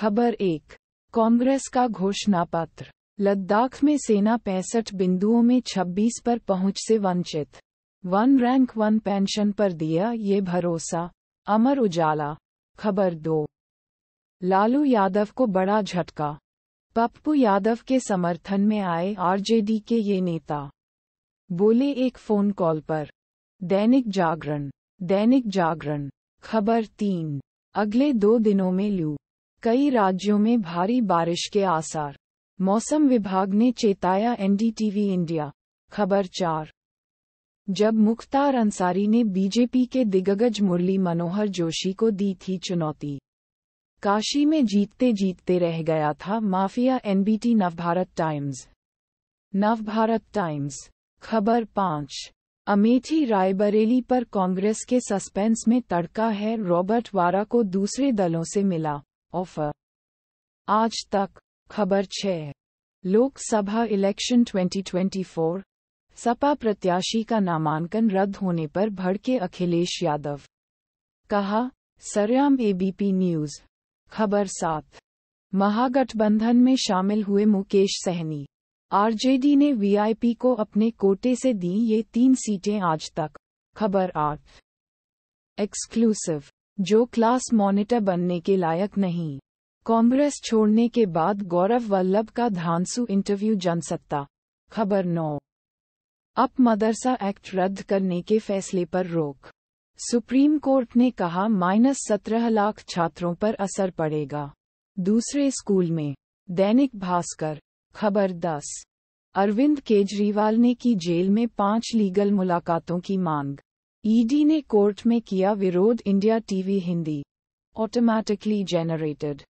खबर एक कांग्रेस का घोषणा पत्र लद्दाख में सेना पैंसठ बिंदुओं में 26 पर पहुंच से वंचित वन रैंक वन पेंशन पर दिया ये भरोसा अमर उजाला खबर दो लालू यादव को बड़ा झटका पप्पू यादव के समर्थन में आए आरजेडी के ये नेता बोले एक फोन कॉल पर दैनिक जागरण दैनिक जागरण खबर तीन अगले दो दिनों में लू कई राज्यों में भारी बारिश के आसार मौसम विभाग ने चेताया एनडीटीवी इंडिया खबर चार जब मुख्तार अंसारी ने बीजेपी के दिग्गज मुरली मनोहर जोशी को दी थी चुनौती काशी में जीतते जीतते रह गया था mafia NBT Navbharat times Navbharat times खबर पांच अमेठी रायबरेली पर कांग्रेस के सस्पेंस में तड़का है रॉबर्ट वारा को दूसरे दलों से मिला ऑफर आज तक खबर छह लोकसभा इलेक्शन 2024 सपा प्रत्याशी का नामांकन रद्द होने पर भड़के अखिलेश यादव कहा सरयाम एबीपी न्यूज खबर सात महागठबंधन में शामिल हुए मुकेश सहनी आरजेडी ने वीआईपी को अपने कोटे से दी ये तीन सीटें आज तक खबर आठ एक्सक्लूसिव जो क्लास मॉनिटर बनने के लायक नहीं कांग्रेस छोड़ने के बाद गौरव वल्लभ का धानसू इंटरव्यू जनसत्ता खबर नौ अप मदरसा एक्ट रद्द करने के फैसले पर रोक सुप्रीम कोर्ट ने कहा माइनस सत्रह लाख छात्रों पर असर पड़ेगा दूसरे स्कूल में दैनिक भास्कर खबर दस अरविंद केजरीवाल ने की जेल में पांच लीगल मुलाकातों की मांग ईडी e ने कोर्ट में किया विरोध India TV Hindi automatically generated